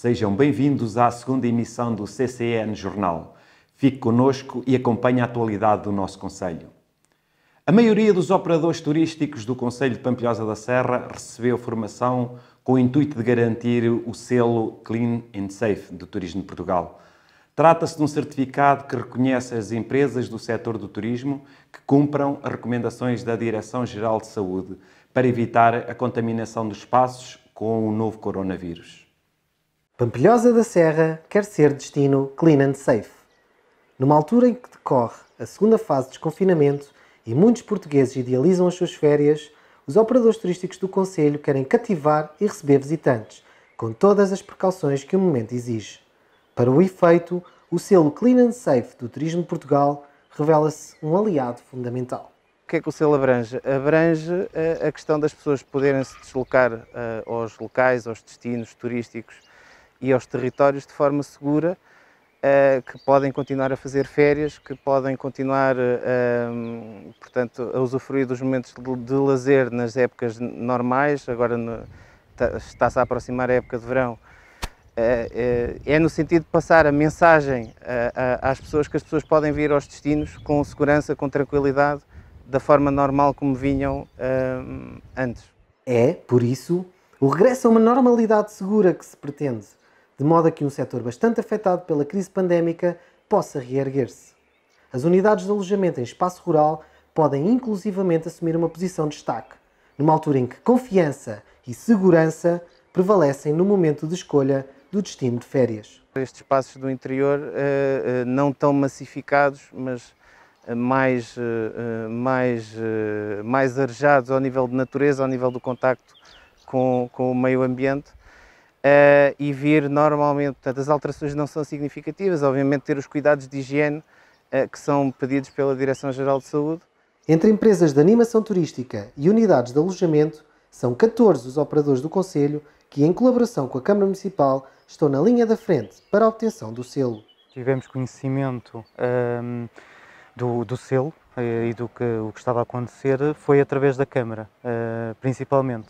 Sejam bem-vindos à segunda emissão do CCN Jornal. Fique conosco e acompanhe a atualidade do nosso Conselho. A maioria dos operadores turísticos do Conselho de Pampilhosa da Serra recebeu formação com o intuito de garantir o selo Clean and Safe do Turismo de Portugal. Trata-se de um certificado que reconhece as empresas do setor do turismo que cumpram as recomendações da Direção-Geral de Saúde para evitar a contaminação dos espaços com o novo coronavírus. Pampilhosa da Serra quer ser destino clean and safe. Numa altura em que decorre a segunda fase de desconfinamento e muitos portugueses idealizam as suas férias, os operadores turísticos do Conselho querem cativar e receber visitantes, com todas as precauções que o momento exige. Para o efeito, o selo Clean and Safe do Turismo de Portugal revela-se um aliado fundamental. O que é que o selo abrange? Abrange eh, a questão das pessoas poderem se deslocar eh, aos locais, aos destinos turísticos e aos territórios de forma segura, eh, que podem continuar a fazer férias, que podem continuar eh, eh, portanto, a usufruir dos momentos de lazer nas épocas normais, agora tá, está-se a aproximar a época de verão, é no sentido de passar a mensagem às pessoas que as pessoas podem vir aos destinos com segurança, com tranquilidade, da forma normal como vinham antes. É, por isso, o regresso a uma normalidade segura que se pretende de modo a que um setor bastante afetado pela crise pandémica possa reerguer-se. As unidades de alojamento em espaço rural podem inclusivamente assumir uma posição de destaque, numa altura em que confiança e segurança prevalecem no momento de escolha do destino de férias. Estes espaços do interior eh, eh, não tão massificados, mas eh, mais, mais, mais arejados ao nível de natureza, ao nível do contacto com, com o meio ambiente, uh, e vir normalmente, portanto, as alterações não são significativas, obviamente ter os cuidados de higiene uh, que são pedidos pela Direção-Geral de Saúde. Entre empresas de animação turística e unidades de alojamento, são 14 os operadores do Conselho que, em colaboração com a Câmara Municipal, estão na linha da frente para a obtenção do selo. Tivemos conhecimento um, ehm, do, do selo eh, e do que, o que estava a acontecer foi através da Câmara, principalmente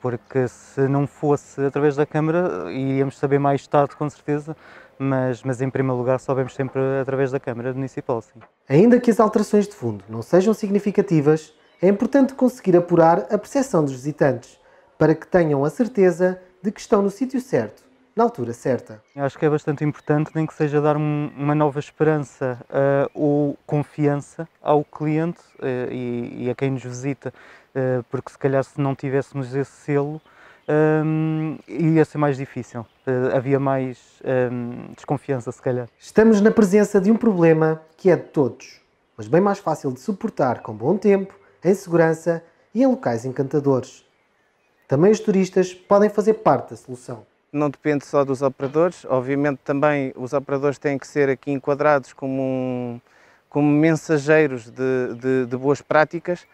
porque se não fosse através da Câmara, iríamos saber mais tarde, com certeza, mas, mas em primeiro lugar soubemos sempre através da Câmara Municipal, sim. Ainda que as alterações de fundo não sejam significativas, é importante conseguir apurar a percepção dos visitantes, para que tenham a certeza de que estão no sítio certo na altura certa. Eu acho que é bastante importante, nem que seja dar um, uma nova esperança uh, ou confiança ao cliente uh, e, e, a quem nos visita, uh, porque se calhar se não tivéssemos esse selo um, ehm, ia ser mais difícil, havia mais um, ehm, desconfiança se calhar. Estamos na presença de um problema que é de todos, mas bem mais fácil de suportar com bom tempo, em segurança e em locais encantadores. Também os turistas podem fazer parte da solução não depende só dos operadores. Obviamente também os operadores têm que ser aqui enquadrados como, um, como mensageiros de, de, de, boas práticas,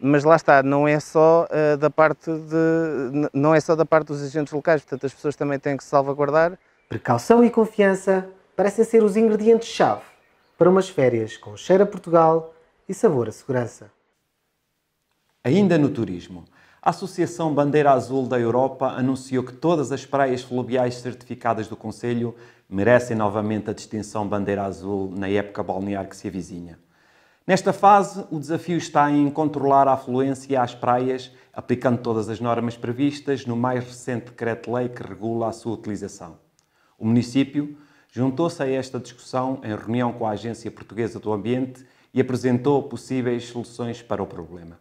mas lá está, não é, só, uh, da parte de, não é só da parte dos agentes locais, portanto as pessoas também têm que se salvaguardar. Precaução e confiança parecem ser os ingredientes-chave para umas férias com cheiro a Portugal e sabor a segurança. Ainda no turismo, a Associação Bandeira Azul da Europa anunciou que todas as praias fluviais certificadas do Conselho merecem novamente a distinção Bandeira Azul na época balnear que se avizinha. Nesta fase, o desafio está em controlar a afluência às praias, aplicando todas as normas previstas no mais recente decreto-lei que regula a sua utilização. O município juntou-se a esta discussão em reunião com a Agência Portuguesa do Ambiente e apresentou possíveis soluções para o problema.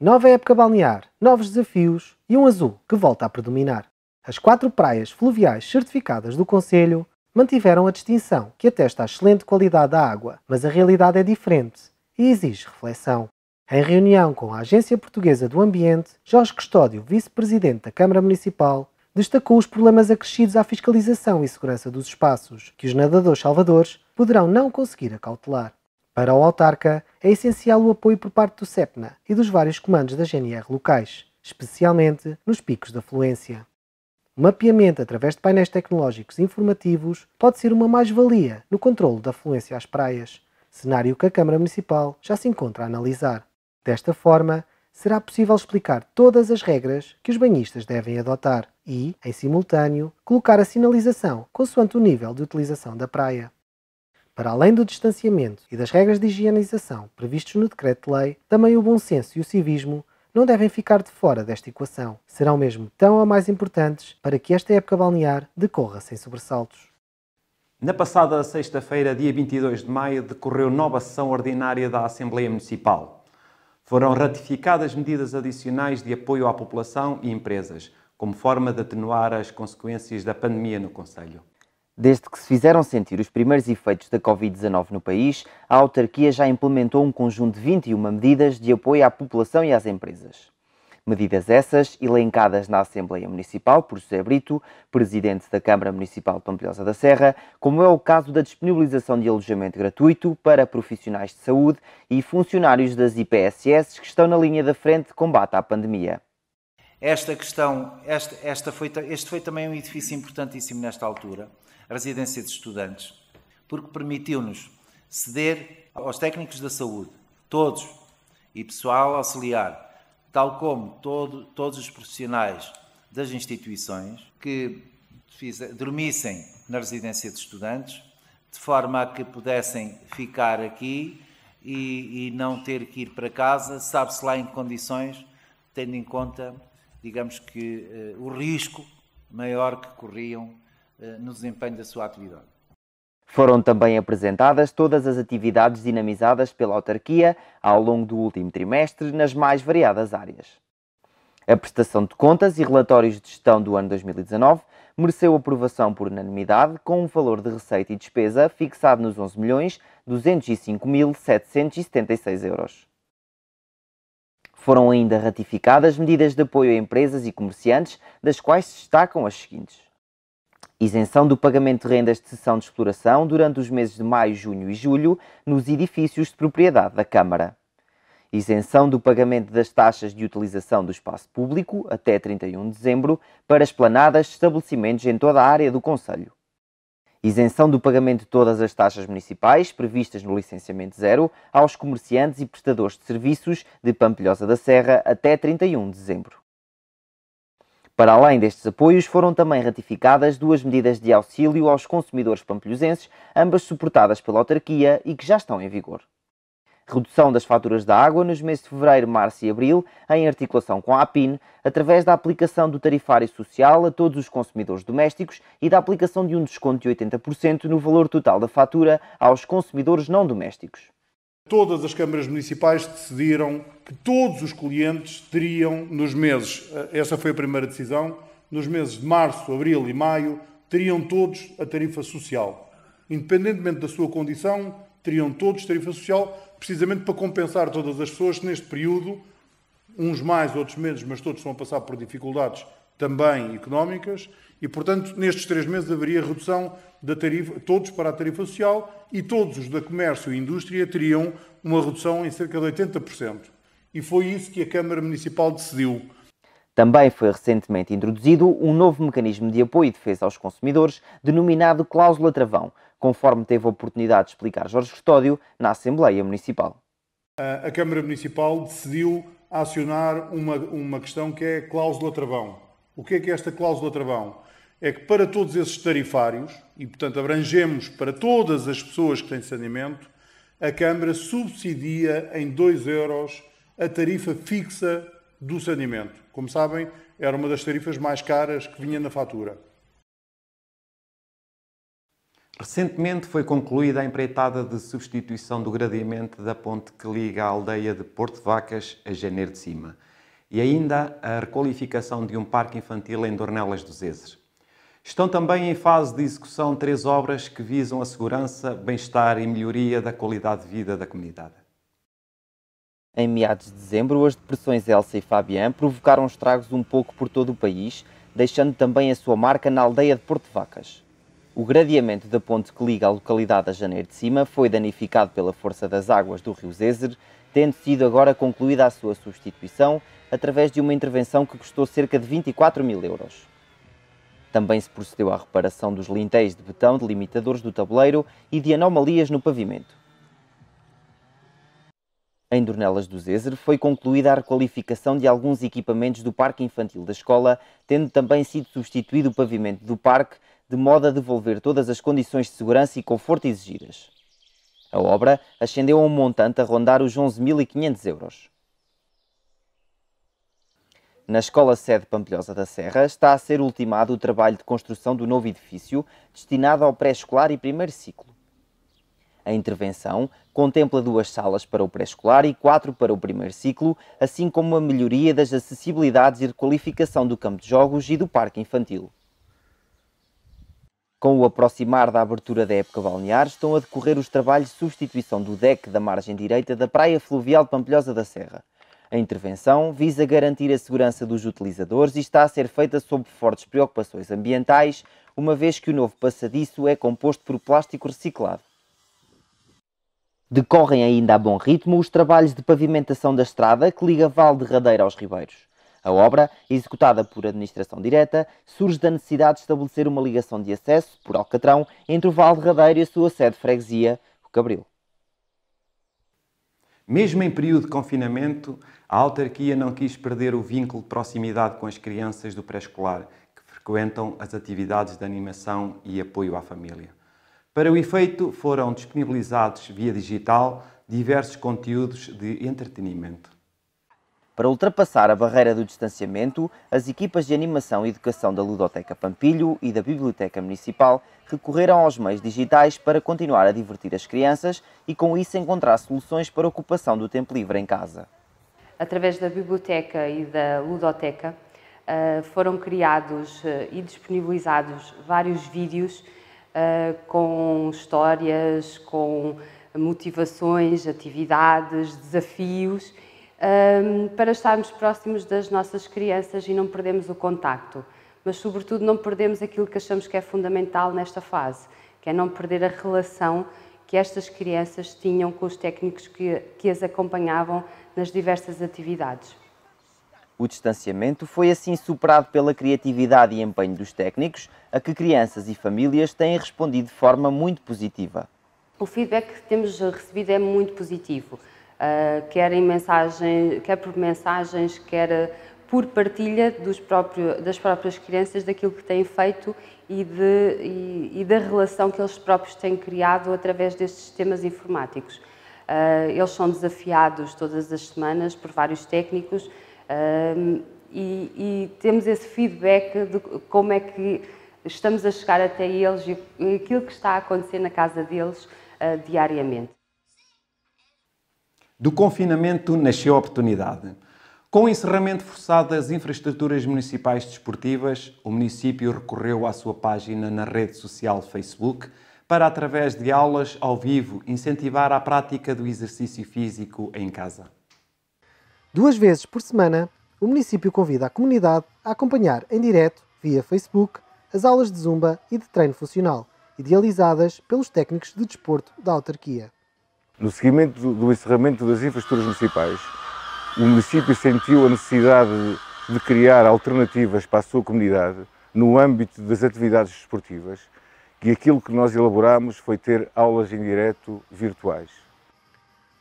Nova época balnear, novos desafios e um azul que volta a predominar. As quatro praias fluviais certificadas do Conselho mantiveram a distinção que atesta a excelente qualidade da água, mas a realidade é diferente e exige reflexão. Em reunião com a Agência Portuguesa do Ambiente, Jorge Custódio, vice-presidente da Câmara Municipal, destacou os problemas acrescidos à fiscalização e segurança dos espaços, que os nadadores salvadores poderão não conseguir acautelar. Para o autarca, é essencial o apoio por parte do SEPNA e dos vários comandos da GNR locais, especialmente nos picos da fluência. O mapeamento através de painéis tecnológicos informativos pode ser uma mais-valia no controlo da fluência às praias, cenário que a Câmara Municipal já se encontra a analisar. Desta forma, será possível explicar todas as regras que os banhistas devem adotar e, em simultâneo, colocar a sinalização consoante o nível de utilização da praia. Para além do distanciamento e das regras de higienização previstos no Decreto-Lei, também o bom senso e o civismo não devem ficar de fora desta equação. Serão mesmo tão ou mais importantes para que esta época balnear decorra sem sobressaltos. Na passada sexta-feira, dia 22 de maio, decorreu nova sessão ordinária da Assembleia Municipal. Foram ratificadas medidas adicionais de apoio à população e empresas, como forma de atenuar as consequências da pandemia no Conselho. Desde que se fizeram sentir os primeiros efeitos da Covid-19 no país, a autarquia já implementou um conjunto de 21 medidas de apoio à população e às empresas. Medidas essas, elencadas na Assembleia Municipal por José Brito, presidente da Câmara Municipal de Pampilhosa da Serra, como é o caso da disponibilização de alojamento gratuito para profissionais de saúde e funcionários das IPSS que estão na linha da frente de combate à pandemia. Esta questão, esta, esta foi, este foi também um edifício importantíssimo nesta altura a residência de estudantes, porque permitiu-nos ceder aos técnicos da saúde, todos, e pessoal auxiliar, tal como todo, todos os profissionais das instituições que fiz, dormissem na residência de estudantes, de forma a que pudessem ficar aqui e, e não ter que ir para casa, sabe-se lá em condições, tendo em conta, digamos que, eh, o risco maior que corriam eh, no desempenho da sua atividade. Foram também apresentadas todas as atividades dinamizadas pela autarquia ao longo do último trimestre nas mais variadas áreas. A prestação de contas e relatórios de gestão do ano 2019 mereceu aprovação por unanimidade com um valor de receita e despesa fixado nos 11 milhões 205.776 euros. Foram ainda ratificadas medidas de apoio a empresas e comerciantes, das quais se destacam as seguintes. Isenção do pagamento de rendas de sessão de exploração durante os meses de maio, junho e julho nos edifícios de propriedade da Câmara. Isenção do pagamento das taxas de utilização do espaço público até 31 de dezembro para esplanadas de estabelecimentos em toda a área do Conselho. Isenção do pagamento de todas as taxas municipais previstas no licenciamento zero aos comerciantes e prestadores de serviços de Pampilhosa da Serra até 31 de dezembro. Para além destes apoios, foram também ratificadas duas medidas de auxílio aos consumidores pampelhosenses, ambas suportadas pela autarquia e que já estão em vigor. Redução das faturas da água nos meses de fevereiro, março e abril, em articulação com a APIN, através da aplicação do tarifário social a todos os consumidores domésticos e da aplicação de um desconto de 80% no valor total da fatura aos consumidores não domésticos todas as câmaras municipais decidiram que todos os clientes teriam nos meses, eh, essa foi a primeira decisão, nos meses de março, abril e maio, teriam todos a tarifa social. Independentemente da sua condição, teriam todos tarifa social, precisamente para compensar todas as pessoas que neste período, uns mais, outros menos, mas todos estão a passar por dificuldades também económicas, e, portanto, nestes três meses haveria redução da tarifa, todos para a tarifa social e todos os da comércio e indústria teriam uma redução em cerca de 80%. E foi isso que a Câmara Municipal decidiu. Também foi recentemente introduzido um novo mecanismo de apoio e defesa aos consumidores, denominado cláusula travão, conforme teve a oportunidade de explicar Jorge Custódio na Assembleia Municipal. A Câmara Municipal decidiu acionar uma, uma questão que é cláusula travão o que é que é esta cláusula travão? É que para todos esses tarifários, e portanto abrangemos para todas as pessoas que têm saneamento, a Câmara subsidia em 2 euros a tarifa fixa do saneamento. Como sabem, era uma das tarifas mais caras que vinha na fatura. Recentemente foi concluída a empreitada de substituição do gradeamento da ponte que liga a aldeia de Porto Vacas a Janeiro de Cima e ainda a requalificação de um parque infantil em Dornelas dos Ezes. Estão também em fase de execução três obras que visam a segurança, bem-estar e melhoria da qualidade de vida da comunidade. Em meados de dezembro, as depressões Elsa e Fabian provocaram estragos um pouco por todo o país, deixando também a sua marca na aldeia de Porto Vacas. O gradeamento da ponte que liga a localidade a Janeiro de Cima foi danificado pela força das águas do rio Zézer, tendo sido agora concluída a sua substituição através de uma intervenção que custou cerca de 24 mil euros. Também se procedeu à reparação dos lintéis de betão de limitadores do tabuleiro e de anomalias no pavimento. Em Dornelas do Zézer foi concluída a requalificação de alguns equipamentos do Parque Infantil da Escola, tendo também sido substituído o pavimento do parque, de modo a devolver todas as condições de segurança e conforto exigidas. A obra ascendeu a um montante a rondar os 11.500 euros. Na Escola Sede Pampilhosa da Serra está a ser ultimado o trabalho de construção do novo edifício destinado ao pré-escolar e primeiro ciclo. A intervenção contempla duas salas para o pré-escolar e quatro para o primeiro ciclo, assim como a melhoria das acessibilidades e requalificação do campo de jogos e do parque infantil. Com o aproximar da abertura da época balnear, estão a decorrer os trabalhos de substituição do deck da margem direita da Praia Fluvial de Pampilhosa da Serra. A intervenção visa garantir a segurança dos utilizadores e está a ser feita sob fortes preocupações ambientais, uma vez que o novo passadiço é composto por plástico reciclado. Decorrem ainda a bom ritmo os trabalhos de pavimentação da estrada que liga Val de Radeira aos Ribeiros. A obra, executada por administração direta, surge da necessidade de estabelecer uma ligação de acesso, por Alcatrão, entre o Val de Radeiro e a sua sede freguesia, o Cabril. Mesmo em período de confinamento, a autarquia não quis perder o vínculo de proximidade com as crianças do pré-escolar, que frequentam as atividades de animação e apoio à família. Para o efeito, foram disponibilizados via digital diversos conteúdos de entretenimento. Para ultrapassar a barreira do distanciamento, as equipas de animação e educação da Ludoteca Pampilho e da Biblioteca Municipal recorreram aos meios digitais para continuar a divertir as crianças e com isso encontrar soluções para a ocupação do tempo livre em casa. Através da biblioteca e da ludoteca, eh, foram criados eh, e disponibilizados vários vídeos eh, com histórias, com motivações, atividades, desafios para estarmos próximos das nossas crianças e não perdemos o contacto, mas sobretudo não perdemos aquilo que achamos que é fundamental nesta fase, que é não perder a relação que estas crianças tinham com os técnicos que, que as acompanhavam nas diversas atividades. O distanciamento foi assim superado pela criatividade e empenho dos técnicos, a que crianças e famílias têm respondido de forma muito positiva. O feedback que temos recebido é muito positivo. Eh, quer, em mensagem, quer por mensagens, quer eh, por partilha próprio, das próprias crianças, daquilo que têm feito e, de, e, e, da relação que eles próprios têm criado através destes sistemas informáticos. Uh, eles são desafiados todas as semanas por vários técnicos uh, e, e, temos esse feedback de como é que estamos a chegar até eles e aquilo que está a acontecer na casa deles uh, diariamente. Do confinamento nasceu a oportunidade. Com o encerramento forçado das infraestruturas municipais desportivas, o município recorreu à sua página na rede social Facebook para, através de aulas ao vivo, incentivar a prática do exercício físico em casa. Duas vezes por semana, o município convida a comunidade a acompanhar em direto, via Facebook, as aulas de zumba e de treino funcional, idealizadas pelos técnicos de desporto da autarquia. No seguimento do encerramento das infraestruturas municipais, o município sentiu a necessidade de criar alternativas para a sua comunidade no âmbito das atividades esportivas e aquilo que nós elaborámos foi ter aulas em direto virtuais.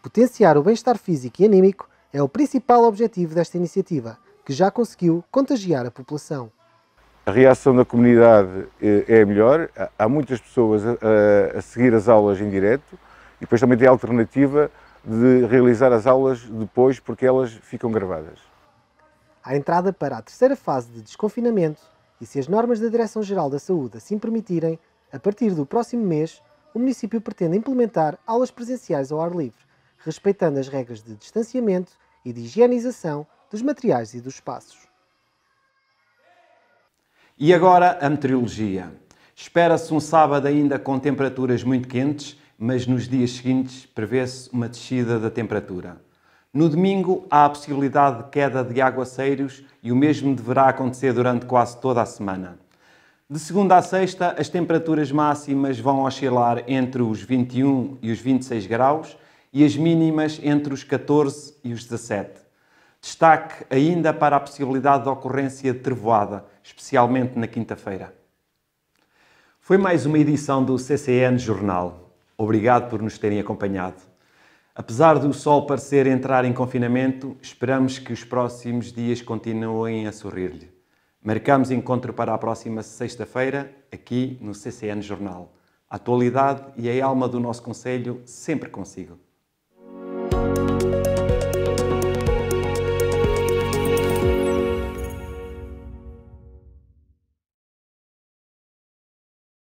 Potenciar o bem-estar físico e anímico é o principal objetivo desta iniciativa, que já conseguiu contagiar a população. A reação da comunidade eh, é melhor, há muitas pessoas a, a seguir as aulas em direto, e depois também tem a alternativa de realizar as aulas depois, porque elas ficam gravadas. A entrada para a terceira fase de desconfinamento, e se as normas da Direção-Geral da Saúde assim permitirem, a partir do próximo mês, o município pretende implementar aulas presenciais ao ar livre, respeitando as regras de distanciamento e de higienização dos materiais e dos espaços. E agora a meteorologia. Espera-se um sábado ainda com temperaturas muito quentes mas nos dias seguintes prevê-se uma descida da temperatura. No domingo há a possibilidade de queda de aguaceiros e o mesmo deverá acontecer durante quase toda a semana. De segunda a sexta, as temperaturas máximas vão oscilar entre os 21 e os 26 graus e as mínimas entre os 14 e os 17. Destaque ainda para a possibilidade de ocorrência de trevoada, especialmente na quinta-feira. Foi mais uma edição do CCN Jornal. Obrigado por nos terem acompanhado. Apesar do sol parecer entrar em confinamento, esperamos que os próximos dias continuem a sorrir-lhe. Marcamos encontro para a próxima sexta-feira, aqui no CCN Jornal. A atualidade e a alma do nosso Conselho sempre consigo.